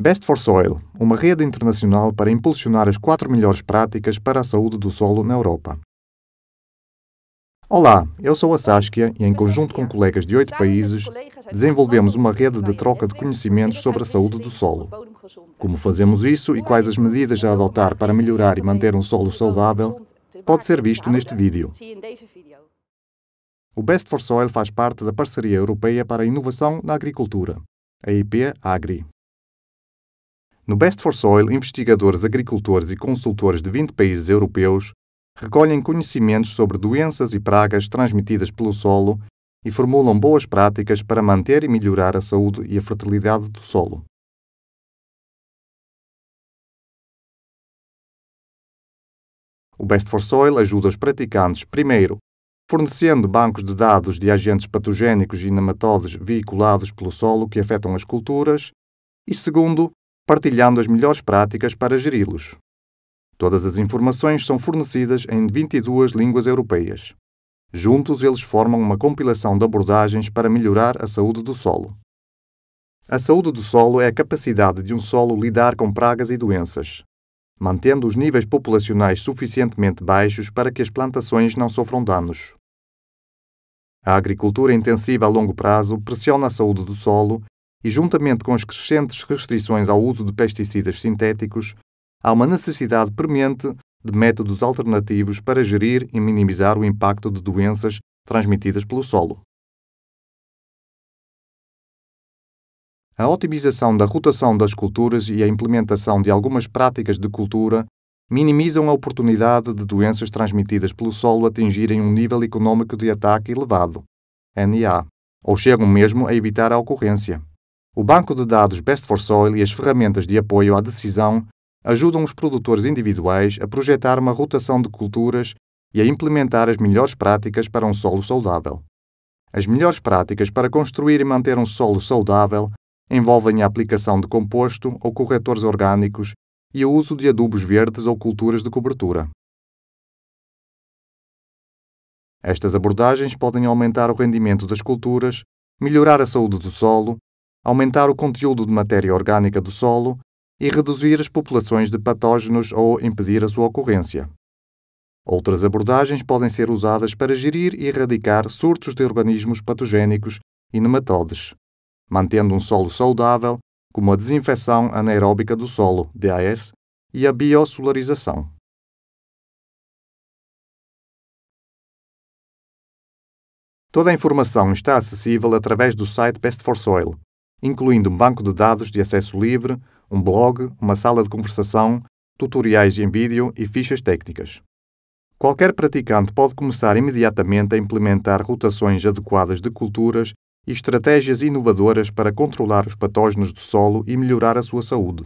Best for Soil, uma rede internacional para impulsionar as quatro melhores práticas para a saúde do solo na Europa. Olá, eu sou a Saskia e, em conjunto com colegas de oito países, desenvolvemos uma rede de troca de conhecimentos sobre a saúde do solo. Como fazemos isso e quais as medidas a adotar para melhorar e manter um solo saudável, pode ser visto neste vídeo. O Best for Soil faz parte da Parceria Europeia para a Inovação na Agricultura, a IP Agri. No Best for Soil, investigadores, agricultores e consultores de 20 países europeus recolhem conhecimentos sobre doenças e pragas transmitidas pelo solo e formulam boas práticas para manter e melhorar a saúde e a fertilidade do solo. O Best for Soil ajuda os praticantes, primeiro, fornecendo bancos de dados de agentes patogénicos e nematodes veiculados pelo solo que afetam as culturas, e segundo, partilhando as melhores práticas para geri-los. Todas as informações são fornecidas em 22 línguas europeias. Juntos, eles formam uma compilação de abordagens para melhorar a saúde do solo. A saúde do solo é a capacidade de um solo lidar com pragas e doenças, mantendo os níveis populacionais suficientemente baixos para que as plantações não sofram danos. A agricultura intensiva a longo prazo pressiona a saúde do solo e, juntamente com as crescentes restrições ao uso de pesticidas sintéticos, há uma necessidade premente de métodos alternativos para gerir e minimizar o impacto de doenças transmitidas pelo solo. A otimização da rotação das culturas e a implementação de algumas práticas de cultura minimizam a oportunidade de doenças transmitidas pelo solo atingirem um nível econômico de ataque elevado, NA, ou chegam mesmo a evitar a ocorrência o banco de dados Best for Soil e as ferramentas de apoio à decisão ajudam os produtores individuais a projetar uma rotação de culturas e a implementar as melhores práticas para um solo saudável. As melhores práticas para construir e manter um solo saudável envolvem a aplicação de composto ou corretores orgânicos e o uso de adubos verdes ou culturas de cobertura. Estas abordagens podem aumentar o rendimento das culturas, melhorar a saúde do solo aumentar o conteúdo de matéria orgânica do solo e reduzir as populações de patógenos ou impedir a sua ocorrência. Outras abordagens podem ser usadas para gerir e erradicar surtos de organismos patogénicos e nematodes, mantendo um solo saudável, como a desinfecção anaeróbica do solo, DAS, e a biosolarização. Toda a informação está acessível através do site Best for Soil, incluindo um banco de dados de acesso livre, um blog, uma sala de conversação, tutoriais em vídeo e fichas técnicas. Qualquer praticante pode começar imediatamente a implementar rotações adequadas de culturas e estratégias inovadoras para controlar os patógenos do solo e melhorar a sua saúde.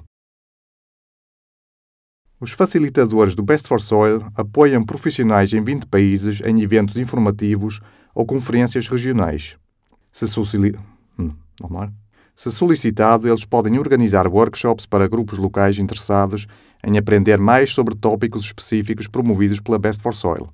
Os facilitadores do Best for Soil apoiam profissionais em 20 países em eventos informativos ou conferências regionais. Se, sociali... hum, se solicitado, eles podem organizar workshops para grupos locais interessados em aprender mais sobre tópicos específicos promovidos pela Best for Soil.